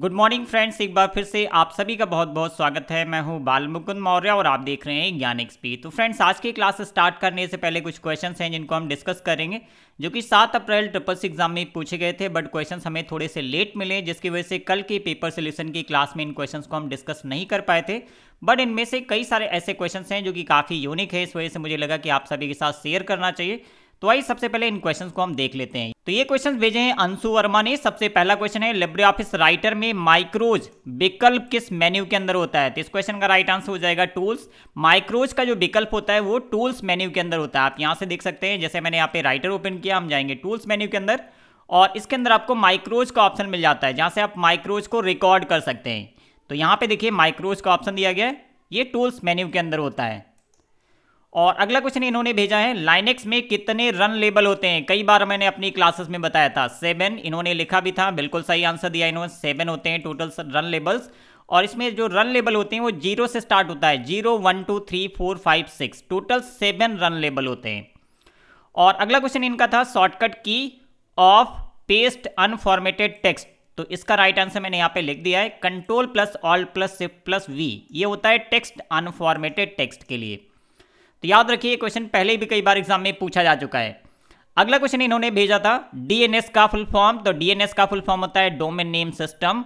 good morning friends एक बार फिर से आप सभी का बहुत बहुत स्वागत है मैं हूं बाल मुकुंद मौर्य और आप देख रहे हैं ज्ञान एक्सपी तो फ्रेंड्स आज की क्लास स्टार्ट करने से पहले कुछ क्वेश्चंस हैं जिनको हम डिस्कस करेंगे जो कि सात अप्रैल ट्रिपल्स एग्जाम में पूछे गए थे बट क्वेश्चन हमें थोड़े से लेट मिले जिसकी वजह से कल के पेपर सोल्यूशन की क्लास में इन क्वेश्चन को हम डिस्कस नहीं कर पाए थे बट इनमें से कई सारे ऐसे क्वेश्चन हैं जो कि काफ़ी यूनिक है इस वजह से मुझे लगा कि आप सभी के साथ शेयर करना चाहिए तो आइए सबसे पहले इन क्वेश्चंस को हम देख लेते हैं तो ये क्वेश्चंस भेजे हैं अंशु वर्मा ने सबसे पहला क्वेश्चन है लिब्रे ऑफिस राइटर में माइक्रोज विकल्प किस मेन्यू के अंदर होता है तो इस क्वेश्चन का राइट आंसर हो जाएगा टूल्स माइक्रोज का जो विकल्प होता है वो टूल्स मेन्यू के अंदर होता है आप यहाँ से देख सकते हैं जैसे मैंने यहाँ पे राइटर ओपन किया हम जाएंगे टूल्स मेन्यू के अंदर और इसके अंदर आपको माइक्रोज का ऑप्शन मिल जाता है जहाँ से आप माइक्रोज को रिकॉर्ड कर सकते हैं तो यहाँ पे देखिए माइक्रोज का ऑप्शन दिया गया है ये टूल्स मेन्यू के अंदर होता है और अगला क्वेश्चन इन्होंने भेजा है लाइनेक्स में कितने रन लेबल होते हैं कई बार मैंने अपनी क्लासेस में बताया था सेवन इन्होंने लिखा भी था बिल्कुल सही आंसर दिया इन्होंने सेवन होते हैं टोटल रन लेबल्स और इसमें जो रन लेबल होते हैं वो जीरो से स्टार्ट होता है zero one two three four five six total seven run लेबल होते हैं और अगला क्वेश्चन इनका था शॉर्टकट की ऑफ पेस्ट अनफॉर्मेटेड टेक्स्ट तो इसका राइट आंसर मैंने यहाँ पे लिख दिया है control plus alt plus shift plus V ये होता है टेक्स्ट अनफॉर्मेटेड टेक्स्ट के लिए तो याद रखिए क्वेश्चन पहले भी कई बार एग्जाम में पूछा जा चुका है अगला क्वेश्चन इन्होंने भेजा था डीएनएस का फुल फॉर्म तो डीएनएस का फुल फॉर्म होता है डोमेन नेम सिस्टम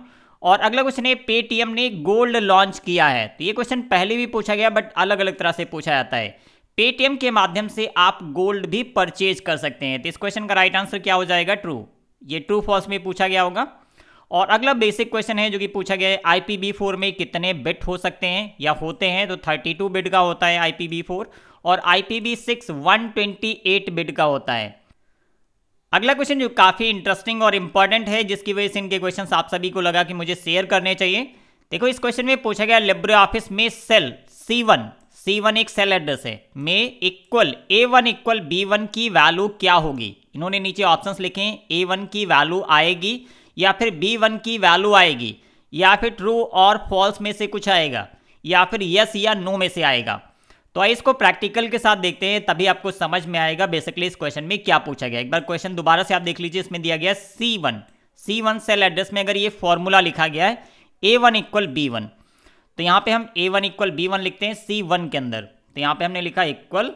और अगला क्वेश्चन है पेटीएम ने गोल्ड लॉन्च किया है तो ये क्वेश्चन पहले भी पूछा गया बट अलग अलग तरह से पूछा जाता है पेटीएम के माध्यम से आप गोल्ड भी परचेज कर सकते हैं तो इस क्वेश्चन का राइट आंसर क्या हो जाएगा ट्रू ये ट्रू फॉल्स में पूछा गया होगा और अगला बेसिक क्वेश्चन है जो कि पूछा गया है आईपीबी फोर में कितने बिट हो सकते हैं या होते हैं तो थर्टी टू बिट का होता है आईपीबी फोर और I P V six one twenty eight bit का होता है अगला क्वेश्चन जो काफ़ी इंटरेस्टिंग और इंपॉर्टेंट है जिसकी वजह से इनके क्वेश्चन आप सभी को लगा कि मुझे शेयर करने चाहिए देखो इस क्वेश्चन में पूछा गया लिब्रे ऑफिस में cell C one C one एक सेल एड्रेस है में equal A one equal B one की वैल्यू क्या होगी इन्होंने नीचे ऑप्शंस लिखे हैं ए वन की वैल्यू आएगी या फिर बी वन की वैल्यू आएगी या फिर ट्रू और फॉल्स में से कुछ आएगा या फिर यस या नो में से आएगा तो आइए इसको प्रैक्टिकल के साथ देखते हैं तभी आपको समझ में आएगा बेसिकली इस क्वेश्चन में क्या पूछा गया एक बार क्वेश्चन दोबारा से आप देख लीजिए इसमें दिया गया C one C one cell address में अगर ये फॉर्मूला लिखा गया है A one equal B one तो यहाँ पे हम A one equal B one लिखते हैं सी वन के अंदर तो यहाँ पे हमने लिखा इक्वल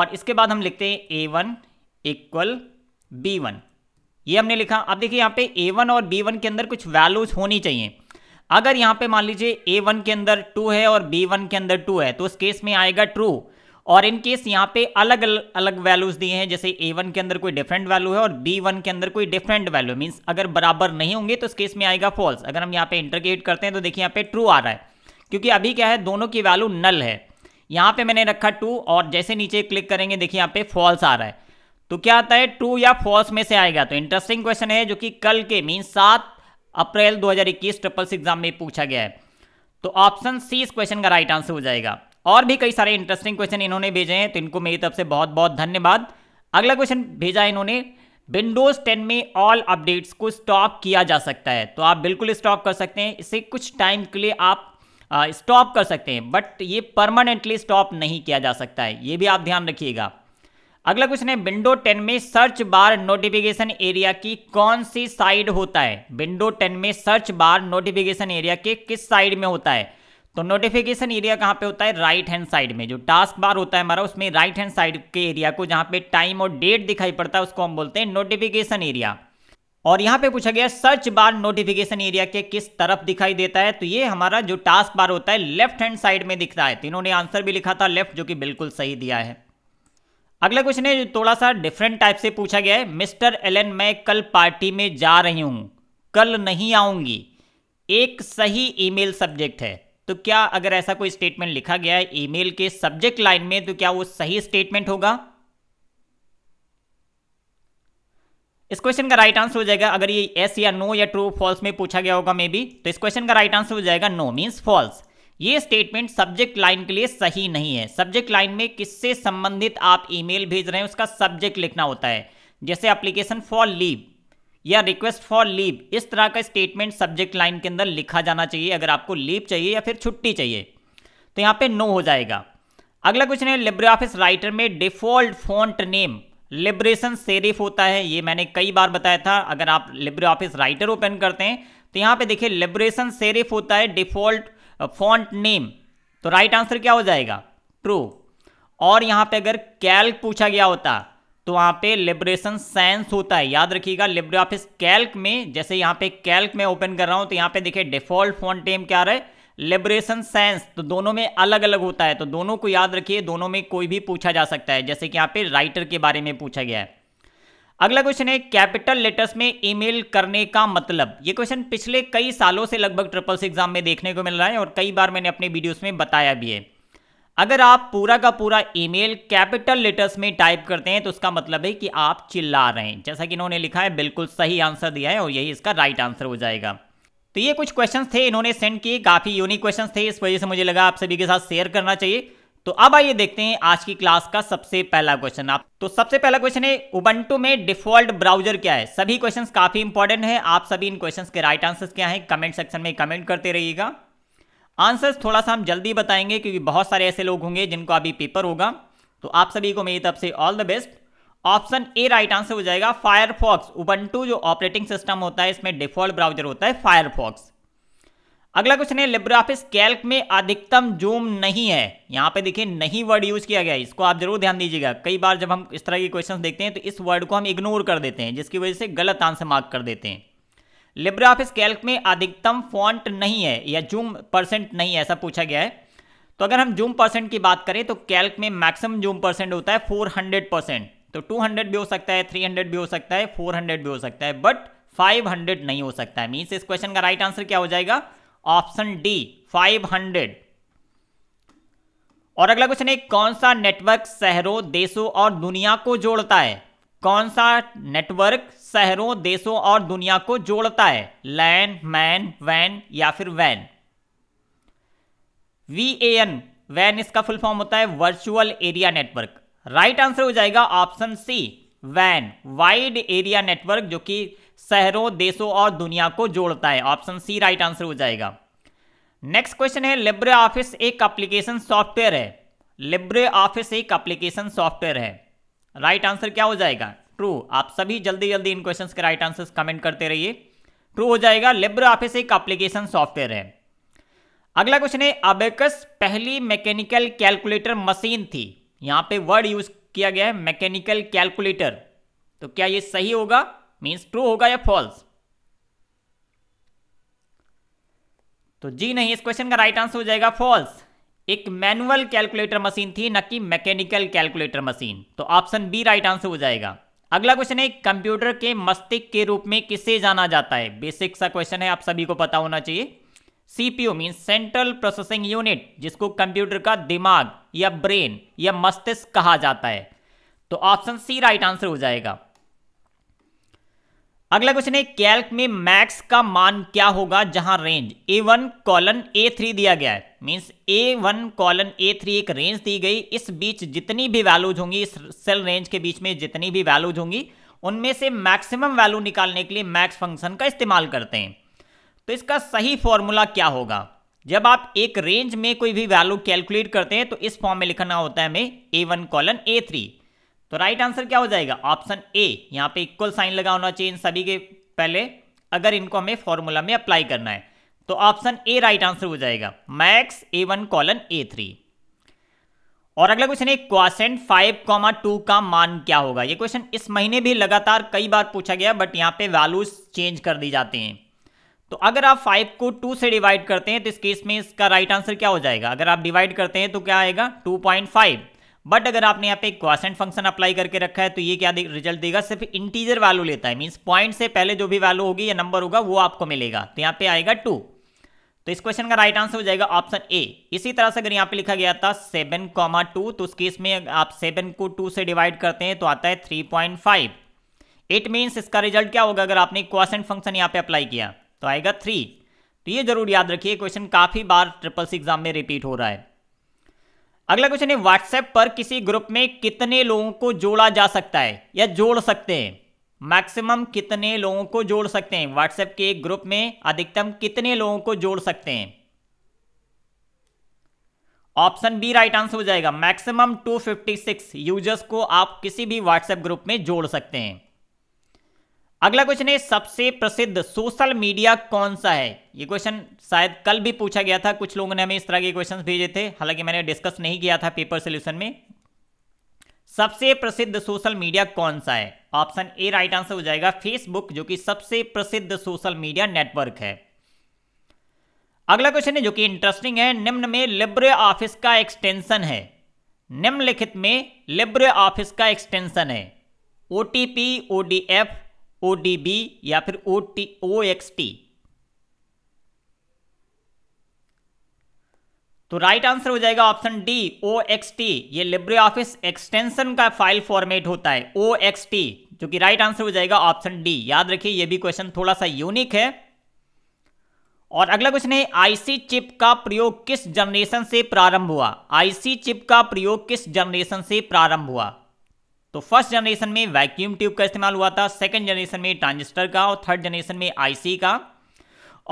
और इसके बाद हम लिखते हैं A one equal B one ये हमने लिखा अब देखिए यहाँ पे ए वन और बी वन के अंदर कुछ वैल्यूज होनी चाहिए अगर यहां पे मान लीजिए ए वन के अंदर टू है और बी वन के अंदर टू है तो उस केस में आएगा ट्रू और इन केस यहां पे अलग अलग वैल्यूज दिए हैं जैसे ए वन के अंदर कोई डिफरेंट वैल्यू है और बी वन के अंदर कोई डिफरेंट वैल्यू मीन्स अगर बराबर नहीं होंगे तो इस केस में आएगा फॉल्स अगर हम यहाँ पे इंटरगेट करते हैं तो देखिए यहाँ पे ट्रू आ रहा है क्योंकि अभी क्या है दोनों की वैल्यू नल है यहाँ पे मैंने रखा टू और जैसे नीचे क्लिक करेंगे देखिए यहाँ पे फॉल्स आ रहा है तो क्या आता है ट्रू या फॉल्स में से आएगा तो इंटरेस्टिंग क्वेश्चन है जो कि कल के मीन सात अप्रैल 2021 ट्रिपल सी एग्जाम में पूछा गया है तो ऑप्शन सी इस क्वेश्चन का राइट आंसर हो जाएगा और भी कई सारे इंटरेस्टिंग क्वेश्चन इन्होंने भेजे हैं तो इनको मेरी तरफ से बहुत बहुत धन्यवाद अगला क्वेश्चन भेजा है इन्होंने विंडोज 10 में ऑल अपडेट्स को स्टॉप किया जा सकता है तो आप बिल्कुल स्टॉप कर सकते हैं इसे कुछ टाइम के लिए आप स्टॉप कर सकते हैं बट ये परमानेंटली स्टॉप नहीं किया जा सकता है ये भी आप ध्यान रखिएगा अगला क्वेश्चन है विंडो 10 में सर्च बार नोटिफिकेशन एरिया की कौन सी साइड होता है विंडो 10 में सर्च बार नोटिफिकेशन एरिया के किस साइड में होता है तो नोटिफिकेशन एरिया कहाँ पे होता है राइट हैंड साइड में जो टास्क बार होता है हमारा उसमें राइट हैंड साइड के एरिया को जहाँ पे टाइम और डेट दिखाई पड़ता है उसको हम बोलते हैं नोटिफिकेशन एरिया और यहाँ पे पूछा गया सर्च बार नोटिफिकेशन एरिया के किस तरफ दिखाई देता है तो ये हमारा जो टास्क बार होता है लेफ्ट हैंड साइड में दिखता है तो इन्होंने आंसर भी लिखा था लेफ्ट जो कि बिल्कुल सही दिया है अगला क्वेश्चन है थोड़ा सा डिफरेंट टाइप से पूछा गया है मिस्टर एलन मैं कल पार्टी में जा रही हूं कल नहीं आऊंगी एक सही ईमेल सब्जेक्ट है तो क्या अगर ऐसा कोई स्टेटमेंट लिखा गया है ईमेल के सब्जेक्ट लाइन में तो क्या वो सही स्टेटमेंट होगा इस क्वेश्चन का राइट आंसर हो जाएगा अगर ये एस या नो या ट्रू फॉल्स में पूछा गया होगा मे बी तो इस क्वेश्चन का राइट आंसर हो जाएगा नो मीन्स फॉल्स ये स्टेटमेंट सब्जेक्ट लाइन के लिए सही नहीं है सब्जेक्ट लाइन में किससे संबंधित आप ईमेल भेज रहे हैं उसका सब्जेक्ट लिखना होता है जैसे एप्लीकेशन फॉर लीव या रिक्वेस्ट फॉर लीव इस तरह का स्टेटमेंट सब्जेक्ट लाइन के अंदर लिखा जाना चाहिए अगर आपको लीव चाहिए या फिर छुट्टी चाहिए तो यहाँ पे नो हो जाएगा अगला क्वेश्चन है लिब्रे ऑफिस राइटर में default font name Liberation Serif होता है ये मैंने कई बार बताया था अगर आप लिब्रे ऑफिस राइटर ओपन करते हैं तो यहाँ पे देखिए लिब्रेशन सेरिफ होता है डिफॉल्ट फॉन्ट नेम तो राइट आंसर क्या हो जाएगा ट्रू और यहाँ पे अगर कैल्क पूछा गया होता तो वहाँ पे लिबरेशन साइंस होता है याद रखिएगा लिब्रे ऑफिस कैल्क में जैसे यहाँ पे कैल्क में ओपन कर रहा हूँ तो यहाँ पे देखिए डिफॉल्ट फॉन्ट नेम क्या रहा है लिबरेशन साइंस तो दोनों में अलग अलग होता है तो दोनों को याद रखिए दोनों में कोई भी पूछा जा सकता है जैसे कि यहाँ पे राइटर के बारे में पूछा गया है अगला क्वेश्चन है कैपिटल लेटर्स में ईमेल करने का मतलब ये क्वेश्चन पिछले कई सालों से लगभग ट्रिपल सी एग्जाम में देखने को मिल रहा है और कई बार मैंने अपने वीडियोस में बताया भी है अगर आप पूरा का पूरा ईमेल कैपिटल लेटर्स में टाइप करते हैं तो उसका मतलब है कि आप चिल्ला रहे हैं जैसा कि इन्होंने लिखा है बिल्कुल सही आंसर दिया है और यही इसका राइट आंसर हो जाएगा तो ये कुछ क्वेश्चन थे इन्होंने सेंड किए काफ़ी यूनिक क्वेश्चन थे इस वजह से मुझे लगा आप सभी के साथ शेयर करना चाहिए तो अब आइए देखते हैं आज की क्लास का सबसे पहला क्वेश्चन आप तो सबसे पहला क्वेश्चन है उबंटू में डिफॉल्ट ब्राउजर क्या है सभी क्वेश्चंस काफी इंपॉर्टेंट है आप सभी इन क्वेश्चंस के राइट आंसर्स क्या हैं कमेंट सेक्शन में कमेंट करते रहिएगा आंसर्स थोड़ा सा हम जल्दी बताएंगे क्योंकि बहुत सारे ऐसे लोग होंगे जिनको अभी पेपर होगा तो आप सभी को मेरी तरफ से all the best option A right answer हो जाएगा फायरफॉक्स उबंटू जो ऑपरेटिंग सिस्टम होता है इसमें डिफॉल्ट ब्राउजर होता है फायरफॉक्स अगला क्वेश्चन है लिब्राफिस कैल्क में अधिकतम जूम नहीं है यहाँ पे देखिए नहीं वर्ड यूज किया गया है इसको आप जरूर ध्यान दीजिएगा कई बार जब हम इस तरह के क्वेश्चन देखते हैं तो इस वर्ड को हम इग्नोर कर देते हैं जिसकी वजह से गलत आंसर मार्क कर देते हैं लिब्राफिस कैल्क में अधिकतम फॉन्ट नहीं है या जूम परसेंट नहीं है ऐसा पूछा गया है तो अगर हम जूम परसेंट की बात करें तो कैल्क में मैक्सिमम जूम परसेंट होता है फोर हंड्रेड परसेंट तो टू हंड्रेड भी हो सकता है थ्री हंड्रेड भी हो सकता है फोर हंड्रेड भी हो सकता है बट फाइव हंड्रेड नहीं हो सकता है मीन्स इस क्वेश्चन का राइट आंसर क्या हो जाएगा ऑप्शन डी 500 और अगला क्वेश्चन है कौन सा नेटवर्क शहरों देशों और दुनिया को जोड़ता है कौन सा नेटवर्क शहरों देशों और दुनिया को जोड़ता है लैन मैन वैन या फिर VAN V A N VAN इसका फुल फॉर्म होता है virtual area network right answer हो जाएगा ऑप्शन सी वैन वाइड एरिया नेटवर्क जो कि शहरों देशों और दुनिया को जोड़ता है ऑप्शन सी राइट आंसर हो जाएगा नेक्स्ट क्वेश्चन है लिब्रे ऑफिस एक अप्लीकेशन सॉफ्टवेयर है लिब्रे ऑफिस एक अप्लीकेशन सॉफ्टवेयर है राइट right आंसर क्या हो जाएगा ट्रू आप सभी जल्दी जल्दी इन क्वेश्चंस के राइट आंसर्स कमेंट करते रहिए ट्रू हो जाएगा लिब्रे ऑफिस एक अप्लीकेशन सॉफ्टवेयर है अगला क्वेश्चन है अबेकस पहली मैकेनिकल कैलकुलेटर मशीन थी यहाँ पे वर्ड यूज किया गया है मैकेनिकल कैलकुलेटर तो क्या ये सही होगा मीन्स ट्रू होगा या फॉल्स तो जी नहीं इस क्वेश्चन का राइट आंसर हो जाएगा फॉल्स एक मैनुअल कैलकुलेटर मशीन थी न कि मैकेनिकल कैलकुलेटर मशीन तो ऑप्शन बी राइट आंसर हो जाएगा अगला क्वेश्चन है कंप्यूटर के मस्तिष्क के रूप में किसे जाना जाता है बेसिक सा क्वेश्चन है आप सभी को पता होना चाहिए CPU mean central processing unit जिसको कंप्यूटर का दिमाग या ब्रेन या मस्तिष्क कहा जाता है तो ऑप्शन सी राइट आंसर हो जाएगा अगला क्वेश्चन है कैल्क में मैक्स का मान क्या होगा जहां range A one colon A three दिया गया है means A one colon A three एक रेंज दी गई इस बीच जितनी भी वैल्यूज होंगी इस सेल रेंज के बीच में जितनी भी वैल्यूज होंगी उनमें से मैक्सिमम वैल्यू निकालने के लिए मैक्स फंक्शन का इस्तेमाल करते हैं तो इसका सही फॉर्मूला क्या होगा जब आप एक रेंज में कोई भी वैल्यू कैलकुलेट करते हैं तो इस फॉर्म में लिखना होता है हमें A one colon A three तो राइट आंसर क्या हो जाएगा ऑप्शन ए यहाँ पे इक्वल साइन लगा होना चाहिए इन सभी के पहले अगर इनको हमें फॉर्मूला में अप्लाई करना है तो ऑप्शन ए राइट आंसर हो जाएगा max A one colon A three और अगला क्वेश्चन है क्वेश्चन फाइव कॉमा टू का मान क्या होगा ये क्वेश्चन इस महीने भी लगातार कई बार पूछा गया बट यहाँ पे वैल्यूज चेंज कर दी जाते हैं तो अगर आप फाइव को टू से डिवाइड करते हैं तो इस केस में इसका राइट आंसर क्या हो जाएगा अगर आप डिवाइड करते हैं तो क्या आएगा टू पॉइंट फाइव बट अगर आपने यहाँ पे एक क्वासेंट फंक्शन अप्लाई करके रखा है तो ये क्या रिजल्ट देगा सिर्फ इंटीजर वैल्यू लेता है मीन्स पॉइंट से पहले जो भी वैल्यू होगी या नंबर होगा वो आपको मिलेगा तो यहाँ पे आएगा टू तो इस क्वेश्चन का राइट आंसर हो जाएगा ऑप्शन ए इसी तरह से अगर यहाँ पे लिखा गया था सेवन कॉमा टू तो उस केस में आप सेवन को टू से डिवाइड करते हैं तो आता है three point five it means इसका रिजल्ट क्या होगा अगर आपने क्वासेंट फंक्शन यहाँ पे अप्लाई किया तो आएगा थ्री तो ये जरूर याद रखिए क्वेश्चन काफ़ी बार ट्रिपल सी एग्जाम में रिपीट हो रहा है अगला क्वेश्चन है व्हाट्सएप पर किसी ग्रुप में कितने लोगों को जोड़ा जा सकता है या जोड़ सकते हैं मैक्सिमम कितने लोगों को जोड़ सकते हैं व्हाट्सएप के एक ग्रुप में अधिकतम कितने लोगों को जोड़ सकते हैं ऑप्शन बी राइट आंसर हो जाएगा मैक्सिमम 256 यूजर्स को आप किसी भी व्हाट्सएप ग्रुप में जोड़ सकते हैं अगला क्वेश्चन है सबसे प्रसिद्ध सोशल मीडिया कौन सा है ये क्वेश्चन शायद कल भी पूछा गया था कुछ लोगों ने हमें इस तरह के क्वेश्चंस भेजे थे हालांकि मैंने डिस्कस नहीं किया था पेपर सोल्यूशन में सबसे प्रसिद्ध सोशल मीडिया कौन सा है ऑप्शन ए राइट आंसर हो जाएगा फेसबुक जो कि सबसे प्रसिद्ध सोशल मीडिया नेटवर्क है अगला क्वेश्चन है जो कि इंटरेस्टिंग है निम्न में लिब्रे ऑफिस का एक्सटेंशन है निम्नलिखित में लिब्रे ऑफिस का एक्सटेंशन है O T P O D F O D B या फिर O T O X T तो राइट आंसर हो जाएगा option D O X T ये लिब्रे ऑफिस एक्सटेंशन का फाइल फॉर्मेट होता है ओ एक्स टी जो कि राइट आंसर हो जाएगा ऑप्शन डी याद रखिए ये भी क्वेश्चन थोड़ा सा यूनिक है और अगला क्वेश्चन है आईसी चिप का प्रयोग किस जनरेशन से प्रारंभ हुआ आईसी चिप का प्रयोग किस जनरेशन से प्रारंभ हुआ तो फर्स्ट जनरेशन में वैक्यूम ट्यूब का इस्तेमाल हुआ था सेकेंड जनरेशन में ट्रांजिस्टर का और थर्ड जनरेशन में आईसी का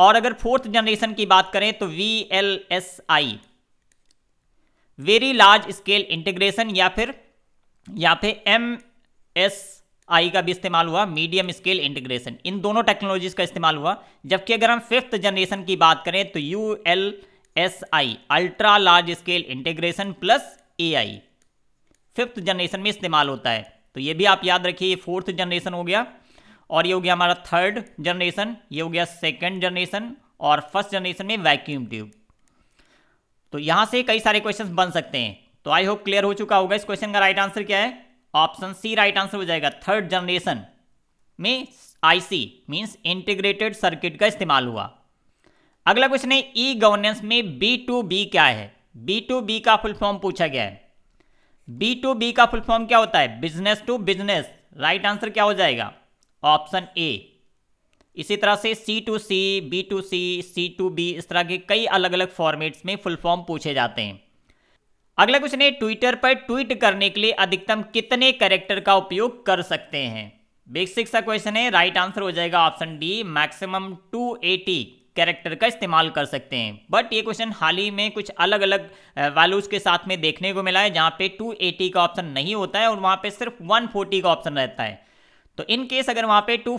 और अगर फोर्थ जनरेशन की बात करें तो V L S I very large scale integration या फिर या फिर एम एस आई का भी इस्तेमाल हुआ मीडियम स्केल इंटीग्रेशन इन दोनों टेक्नोलॉजीज का इस्तेमाल हुआ जबकि अगर हम फिफ्थ जनरेशन की बात करें तो U L S I ultra large scale integration plus A I fifth generation में इस्तेमाल होता है तो ये भी आप याद रखिए ये फोर्थ जनरेशन हो गया और ये हो गया हमारा थर्ड जनरेशन ये हो गया सेकेंड जनरेशन और फर्स्ट जनरेशन में वैक्यूम ट्यूब तो यहाँ से कई सारे क्वेश्चन बन सकते हैं तो आई होप क्लियर हो चुका होगा इस क्वेश्चन का राइट आंसर क्या है ऑप्शन सी राइट आंसर हो जाएगा थर्ड जनरेशन में आईसी मींस इंटीग्रेटेड सर्किट का इस्तेमाल हुआ अगला क्वेश्चन है ई e गवर्नेंस में बी टू बी क्या है बी टू बी का फुल फॉर्म पूछा गया है बी टू बी का फुल फॉर्म क्या होता है business to business right answer क्या हो जाएगा ऑप्शन ए इसी तरह से C to C B to C C to B इस तरह के कई अलग अलग फॉर्मेट्स में फुल फॉर्म पूछे जाते हैं अगला क्वेश्चन है ट्विटर पर ट्वीट करने के लिए अधिकतम कितने कैरेक्टर का उपयोग कर सकते हैं बेसिक सा क्वेश्चन है राइट आंसर हो जाएगा ऑप्शन डी मैक्सिमम 280 कैरेक्टर का इस्तेमाल कर सकते हैं बट ये क्वेश्चन हाल ही में कुछ अलग अलग वैल्यूज़ के साथ में देखने को मिला है जहाँ पे 280 का ऑप्शन नहीं होता है और वहाँ पे सिर्फ 140 का ऑप्शन रहता है तो इन केस अगर वहाँ पे टू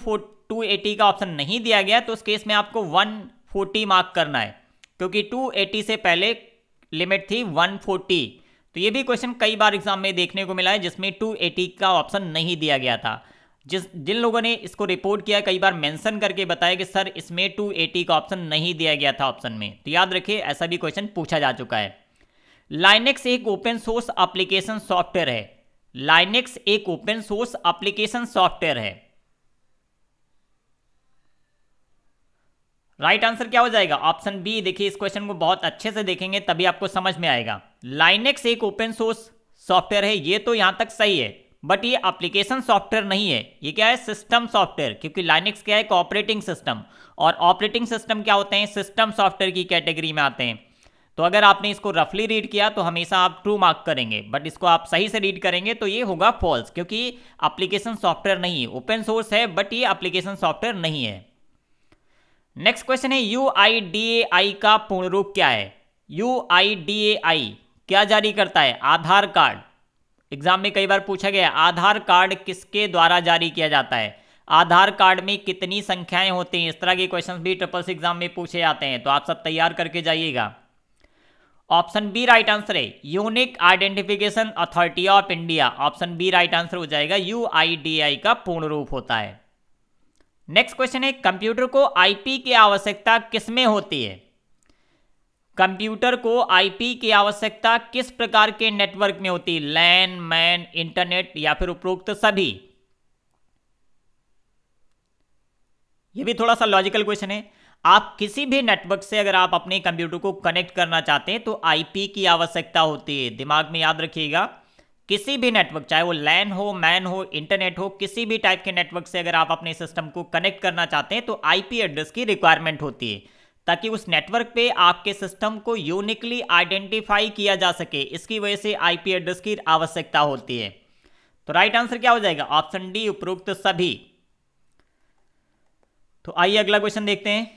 टू का ऑप्शन नहीं दिया गया तो उस केस में आपको वन फोर्टी मार्क करना है क्योंकि टू एटी से पहले लिमिट थी वन फोर्टी तो ये भी क्वेश्चन कई बार एग्जाम में देखने को मिला है जिसमें टू एटी का ऑप्शन नहीं दिया गया था जिस जिन लोगों ने इसको रिपोर्ट किया कई बार मेंशन करके बताया कि सर इसमें 280 का ऑप्शन नहीं दिया गया था ऑप्शन में तो याद रखिए ऐसा भी क्वेश्चन पूछा जा चुका है लाइनेक्स एक ओपन सोर्स एप्लीकेशन सॉफ्टवेयर है लाइनेक्स एक ओपन सोर्स एप्लीकेशन सॉफ्टवेयर है राइट right आंसर क्या हो जाएगा ऑप्शन बी देखिए इस क्वेश्चन को बहुत अच्छे से देखेंगे तभी आपको समझ में आएगा लाइनेक्स एक ओपन सोर्स सॉफ्टवेयर है ये तो यहां तक सही है बट ये एप्लीकेशन सॉफ्टवेयर नहीं है ये क्या है सिस्टम सॉफ्टवेयर क्योंकि लाइनिक्स क्या है एक ऑपरेटिंग सिस्टम और ऑपरेटिंग सिस्टम क्या होते हैं सिस्टम सॉफ्टवेयर की कैटेगरी में आते हैं तो अगर आपने इसको रफली रीड किया तो हमेशा आप ट्रू मार्क करेंगे बट इसको आप सही से रीड करेंगे तो ये होगा फॉल्स क्योंकि एप्लीकेशन सॉफ्टवेयर नहीं है ओपन सोर्स है बट ये एप्लीकेशन सॉफ्टवेयर नहीं है नेक्स्ट क्वेश्चन है U I D A I का पूर्ण रूप क्या है यू आई डी ए आई क्या जारी करता है आधार कार्ड एग्जाम में कई बार पूछा गया आधार कार्ड किसके द्वारा जारी किया जाता है आधार कार्ड में कितनी संख्याएं होती हैं इस तरह के क्वेश्चन भी ट्रिपल्स एग्जाम में पूछे जाते हैं तो आप सब तैयार करके जाइएगा ऑप्शन बी राइट आंसर है unique identification authority of India option B right answer हो जाएगा यू का पूर्ण रूप होता है नेक्स्ट क्वेश्चन है कंप्यूटर को आईपी की आवश्यकता किसमें होती है कंप्यूटर को आईपी की आवश्यकता किस प्रकार के नेटवर्क में होती लैन मैन इंटरनेट या फिर उपरोक्त सभी यह भी थोड़ा सा लॉजिकल क्वेश्चन है आप किसी भी नेटवर्क से अगर आप अपने कंप्यूटर को कनेक्ट करना चाहते हैं तो आईपी की आवश्यकता होती है दिमाग में याद रखिएगा किसी भी नेटवर्क चाहे वो लैन हो मैन हो इंटरनेट हो किसी भी टाइप के नेटवर्क से अगर आप अपने सिस्टम को कनेक्ट करना चाहते हैं तो आईपी एड्रेस की रिक्वायरमेंट होती है ताकि उस नेटवर्क पे आपके सिस्टम को यूनिकली आइडेंटिफाई किया जा सके इसकी वजह से आईपी एड्रेस की आवश्यकता होती है तो राइट आंसर क्या हो जाएगा ऑप्शन डी उपरोक्त सभी तो आइए अगला क्वेश्चन देखते हैं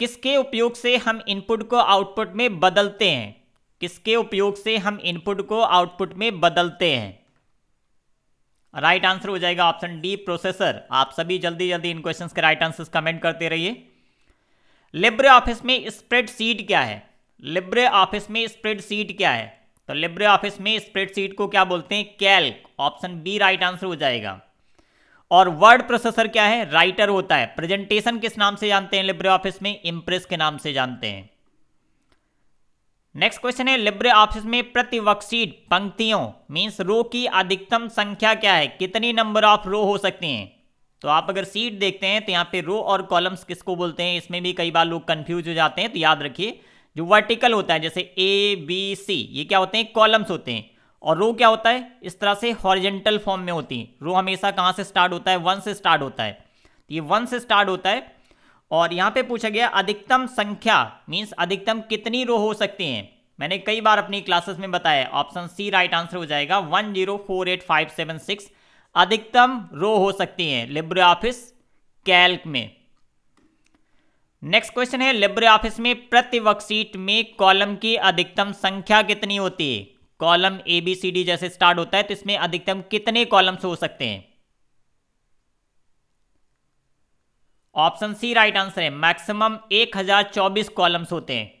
किसके उपयोग से हम इनपुट को आउटपुट में बदलते हैं किसके उपयोग से हम इनपुट को आउटपुट में बदलते हैं राइट आंसर हो जाएगा ऑप्शन डी प्रोसेसर आप सभी जल्दी जल्दी इन क्वेश्चंस के राइट आंसर्स कमेंट करते रहिए लिब्रे ऑफिस में स्प्रेडशीट क्या है लिब्रे ऑफिस में स्प्रेडशीट क्या है तो लिब्रे ऑफिस में स्प्रेडशीट को क्या बोलते हैं Calc option B right answer हो जाएगा और वर्ड प्रोसेसर क्या है राइटर होता है प्रेजेंटेशन किस नाम से जानते हैं लिब्रे ऑफिस में इंप्रेस के नाम से जानते हैं नेक्स्ट क्वेश्चन है लिब्रे ऑफिस में प्रति वर्कशीट पंक्तियों मींस रो की अधिकतम संख्या क्या है कितनी नंबर ऑफ रो हो सकती हैं तो आप अगर सीट देखते हैं तो यहाँ पे रो और कॉलम्स किसको बोलते हैं इसमें भी कई बार लोग कंफ्यूज हो जाते हैं तो याद रखिए जो वर्टिकल होता है जैसे ए बी सी ये क्या होते हैं कॉलम्स होते हैं और रो क्या होता है इस तरह से हॉरिजेंटल फॉर्म में होती है रो हमेशा कहाँ से स्टार्ट होता है वन से स्टार्ट होता है तो ये वन से स्टार्ट होता है और यहाँ पे पूछा गया अधिकतम संख्या मीन्स अधिकतम कितनी रो हो सकती हैं मैंने कई बार अपनी क्लासेस में बताया ऑप्शन सी राइट आंसर हो जाएगा one zero four eight five seven six अधिकतम रो हो सकती हैं लिब्रे ऑफिस कैल्क में नेक्स्ट क्वेश्चन है लिब्रे ऑफिस में प्रति वर्कशीट में कॉलम की अधिकतम संख्या कितनी होती है column A B C D जैसे स्टार्ट होता है तो इसमें अधिकतम कितने कॉलम्स हो सकते हैं ऑप्शन सी राइट आंसर है मैक्सिमम 1024 कॉलम्स होते हैं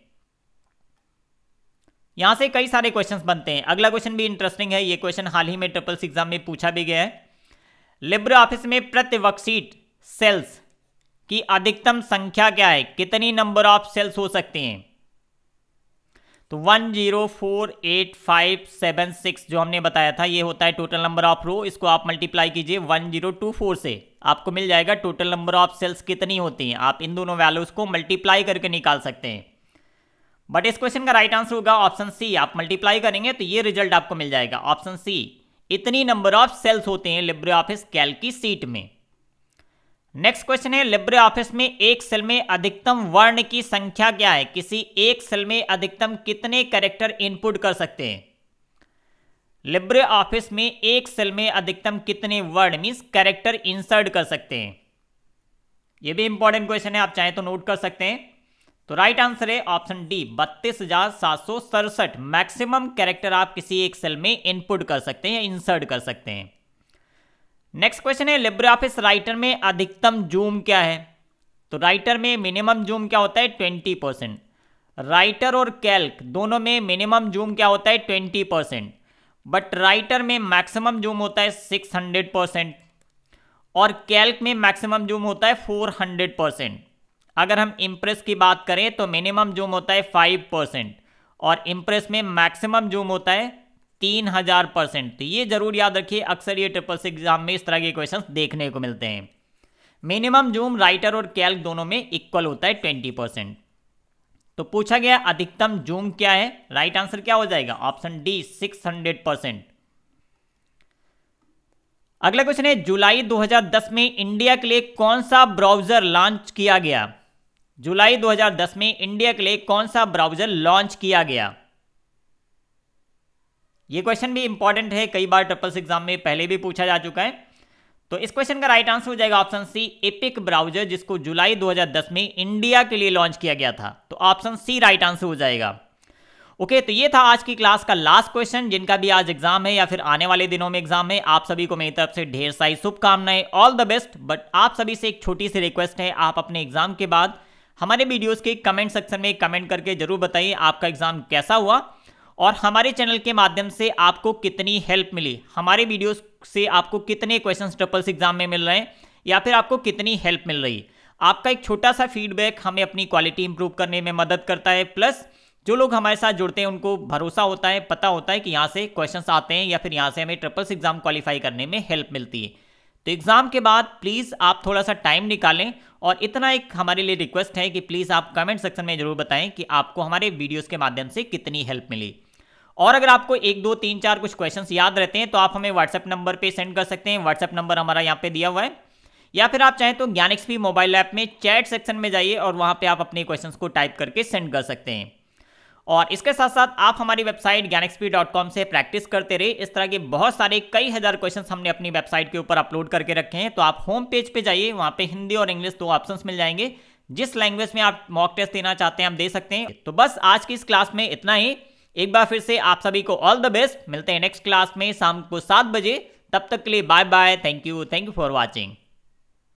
यहाँ से कई सारे क्वेश्चन बनते हैं अगला क्वेश्चन भी इंटरेस्टिंग है ये क्वेश्चन हाल ही में ट्रिपल्स एग्जाम में पूछा भी गया है लिब्र ऑफिस में प्रतिवक्षित सेल्स की अधिकतम संख्या क्या है कितनी नंबर ऑफ सेल्स हो सकती हैं तो 104857 जो हमने बताया था ये होता है टोटल नंबर ऑफ रो इसको आप मल्टीप्लाई कीजिए 1024 से आपको मिल जाएगा टोटल नंबर ऑफ सेल्स कितनी होती हैं आप इन दोनों वैल्यूज को मल्टीप्लाई करके निकाल सकते हैं बट इस क्वेश्चन का राइट आंसर होगा ऑप्शन सी आप मल्टीप्लाई करेंगे तो ये रिजल्ट आपको मिल जाएगा ऑप्शन सी इतनी नंबर ऑफ सेल्स होते हैं लिब्रे ऑफिस कैल की सीट में नेक्स्ट क्वेश्चन है लिब्रे ऑफिस में एक सेल में अधिकतम वर्ण की संख्या क्या है किसी एक सेल में अधिकतम कितने करेक्टर इनपुट कर सकते हैं लिब्रे ऑफिस में एक सेल में अधिकतम कितने वर्ड मीन्स कैरेक्टर इंसर्ट कर सकते हैं यह भी इंपॉर्टेंट क्वेश्चन है आप चाहें तो नोट कर सकते हैं तो राइट आंसर है ऑप्शन डी बत्तीस हजार सात सौ सड़सठ मैक्सिमम कैरेक्टर आप किसी एक सेल में इनपुट कर सकते हैं या इंसर्ट कर सकते हैं नेक्स्ट क्वेश्चन है लिब्रे ऑफिस राइटर में अधिकतम जूम क्या है तो राइटर में मिनिमम जूम क्या होता है ट्वेंटी परसेंट राइटर और कैल्क दोनों में मिनिमम जूम क्या होता है ट्वेंटी परसेंट बट राइटर में मैक्सिमम जूम होता है सिक्स हंड्रेड परसेंट और कैल्क में मैक्सिमम जूम होता है फोर हंड्रेड परसेंट अगर हम इम्प्रेस की बात करें तो मिनिमम जूम होता है फाइव परसेंट और इम्प्रेस में मैक्सिमम जूम होता है तीन हजार परसेंट तो ये जरूर याद रखिए अक्सर ये ट्रिपल सी एग्जाम में इस तरह के क्वेश्चन देखने को मिलते हैं मिनिमम जूम राइटर और कैल्क दोनों में इक्वल होता है ट्वेंटी परसेंट तो पूछा गया अधिकतम जूम क्या है राइट आंसर क्या हो जाएगा option D six hundred percent अगला क्वेश्चन है जुलाई 2010 में इंडिया के लिए कौन सा ब्राउजर लॉन्च किया गया जुलाई 2010 में इंडिया के लिए कौन सा ब्राउजर लॉन्च किया गया ये क्वेश्चन भी इंपॉर्टेंट है कई बार ट्रिपल्स एग्जाम में पहले भी पूछा जा चुका है तो इस क्वेश्चन का राइट आंसर हो जाएगा ऑप्शन सी एपिक ब्राउजर जिसको जुलाई 2010 में इंडिया के लिए लॉन्च किया गया था तो ऑप्शन सी राइट आंसर हो जाएगा ओके तो ये था आज की क्लास का लास्ट क्वेश्चन जिनका भी आज एग्जाम है या फिर आने वाले दिनों में एग्जाम है आप सभी को मेरी तरफ से ढेर सारी शुभकामनाएं ऑल द बेस्ट बट आप सभी से एक छोटी सी रिक्वेस्ट है आप अपने एग्जाम के बाद हमारे वीडियोस के कमेंट सेक्शन में कमेंट करके जरूर बताइए आपका एग्जाम कैसा हुआ और हमारे चैनल के माध्यम से आपको कितनी हेल्प मिली हमारे वीडियोस से आपको कितने क्वेश्चन ट्रिपल्स एग्जाम में मिल रहे हैं या फिर आपको कितनी हेल्प मिल रही आपका एक छोटा सा फीडबैक हमें अपनी क्वालिटी इंप्रूव करने में मदद करता है प्लस जो लोग हमारे साथ जुड़ते हैं उनको भरोसा होता है पता होता है कि यहाँ से क्वेश्चन आते हैं या फिर यहाँ से हमें ट्रिपल्स एग्जाम क्वालिफाई करने में हेल्प मिलती है तो एग्ज़ाम के बाद प्लीज़ आप थोड़ा सा टाइम निकालें और इतना एक हमारे लिए रिक्वेस्ट है कि प्लीज़ आप कमेंट सेक्शन में ज़रूर बताएं कि आपको हमारे वीडियोस के माध्यम से कितनी हेल्प मिली और अगर आपको एक दो तीन चार कुछ क्वेश्चन याद रहते हैं तो आप हमें व्हाट्सएप नंबर पर सेंड कर सकते हैं व्हाट्सएप नंबर हमारा यहाँ पर दिया हुआ है या फिर आप चाहें तो ज्ञान एक्सपी मोबाइल ऐप में चैट सेक्शन में जाइए और वहाँ पर आप अपने क्वेश्चन को टाइप करके सेंड कर सकते हैं और इसके साथ साथ आप हमारी वेबसाइट ज्ञान से प्रैक्टिस करते रहे इस तरह के बहुत सारे कई हज़ार क्वेश्चन हमने अपनी वेबसाइट के ऊपर अपलोड करके रखे हैं तो आप होम पेज पे जाइए वहाँ पे हिंदी और इंग्लिश दो ऑप्शन मिल जाएंगे जिस लैंग्वेज में आप मॉक टेस्ट देना चाहते हैं आप दे सकते हैं तो बस आज की इस क्लास में इतना ही एक बार फिर से आप सभी को ऑल द बेस्ट मिलते हैं नेक्स्ट क्लास में शाम को सात बजे तब तक के लिए bye bye thank you thank you for watching